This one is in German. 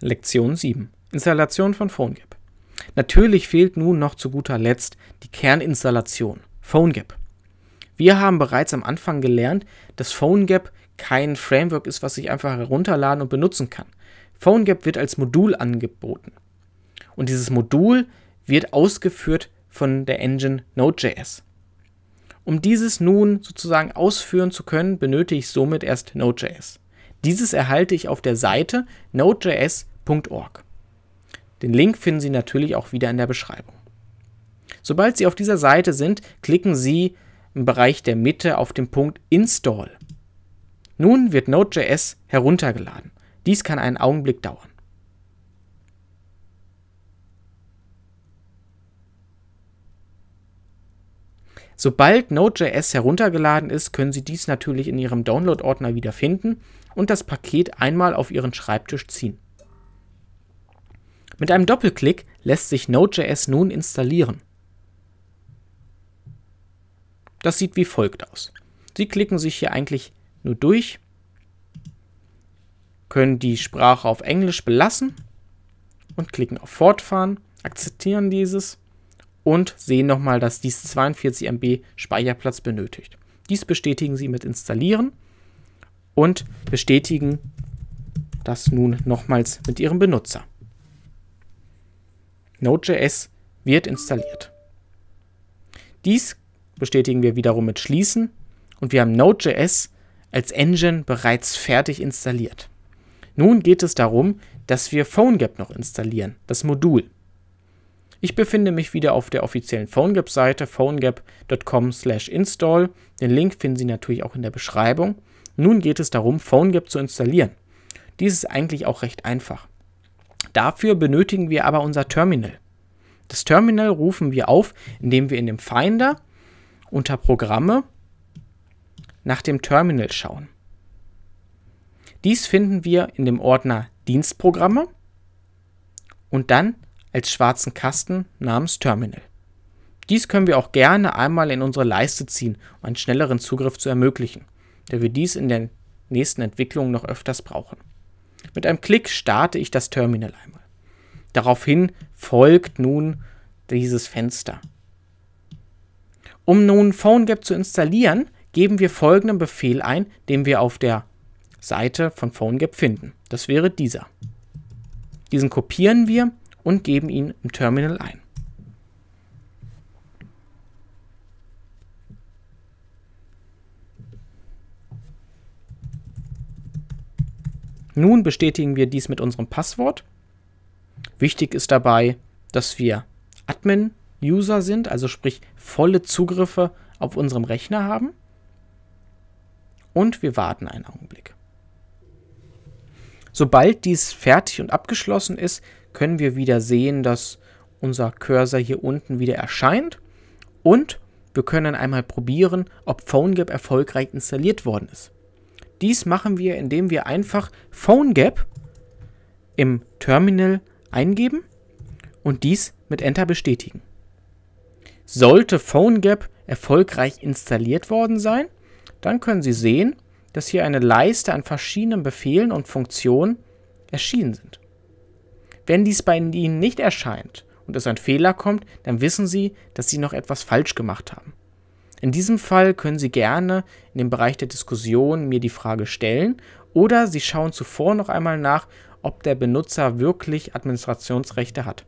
Lektion 7. Installation von PhoneGap. Natürlich fehlt nun noch zu guter Letzt die Kerninstallation PhoneGap. Wir haben bereits am Anfang gelernt, dass PhoneGap kein Framework ist, was ich einfach herunterladen und benutzen kann. PhoneGap wird als Modul angeboten. Und dieses Modul wird ausgeführt von der Engine Node.js. Um dieses nun sozusagen ausführen zu können, benötige ich somit erst Node.js. Dieses erhalte ich auf der Seite node.js.org. Den Link finden Sie natürlich auch wieder in der Beschreibung. Sobald Sie auf dieser Seite sind, klicken Sie im Bereich der Mitte auf den Punkt Install. Nun wird Node.js heruntergeladen. Dies kann einen Augenblick dauern. Sobald Node.js heruntergeladen ist, können Sie dies natürlich in Ihrem Download-Ordner wiederfinden und das Paket einmal auf Ihren Schreibtisch ziehen. Mit einem Doppelklick lässt sich Node.js nun installieren. Das sieht wie folgt aus. Sie klicken sich hier eigentlich nur durch, können die Sprache auf Englisch belassen und klicken auf Fortfahren, akzeptieren dieses und sehen nochmal, dass dies 42 MB Speicherplatz benötigt. Dies bestätigen Sie mit Installieren und bestätigen das nun nochmals mit Ihrem Benutzer. Node.js wird installiert. Dies bestätigen wir wiederum mit Schließen und wir haben Node.js als Engine bereits fertig installiert. Nun geht es darum, dass wir PhoneGap noch installieren, das Modul. Ich befinde mich wieder auf der offiziellen PhoneGap-Seite phonegap.com/install. Den Link finden Sie natürlich auch in der Beschreibung. Nun geht es darum, PhoneGap zu installieren. Dies ist eigentlich auch recht einfach. Dafür benötigen wir aber unser Terminal. Das Terminal rufen wir auf, indem wir in dem Finder unter Programme nach dem Terminal schauen. Dies finden wir in dem Ordner Dienstprogramme und dann als schwarzen Kasten namens Terminal. Dies können wir auch gerne einmal in unsere Leiste ziehen, um einen schnelleren Zugriff zu ermöglichen, da wir dies in den nächsten Entwicklungen noch öfters brauchen. Mit einem Klick starte ich das Terminal einmal. Daraufhin folgt nun dieses Fenster. Um nun PhoneGap zu installieren, geben wir folgenden Befehl ein, den wir auf der Seite von PhoneGap finden. Das wäre dieser. Diesen kopieren wir und geben ihn im Terminal ein. Nun bestätigen wir dies mit unserem Passwort. Wichtig ist dabei, dass wir Admin-User sind, also sprich volle Zugriffe auf unserem Rechner haben. Und wir warten einen Augenblick. Sobald dies fertig und abgeschlossen ist, können wir wieder sehen, dass unser Cursor hier unten wieder erscheint und wir können einmal probieren, ob PhoneGap erfolgreich installiert worden ist. Dies machen wir, indem wir einfach PhoneGap im Terminal eingeben und dies mit Enter bestätigen. Sollte PhoneGap erfolgreich installiert worden sein, dann können Sie sehen, dass hier eine Leiste an verschiedenen Befehlen und Funktionen erschienen sind. Wenn dies bei Ihnen nicht erscheint und es ein Fehler kommt, dann wissen Sie, dass Sie noch etwas falsch gemacht haben. In diesem Fall können Sie gerne in dem Bereich der Diskussion mir die Frage stellen oder Sie schauen zuvor noch einmal nach, ob der Benutzer wirklich Administrationsrechte hat.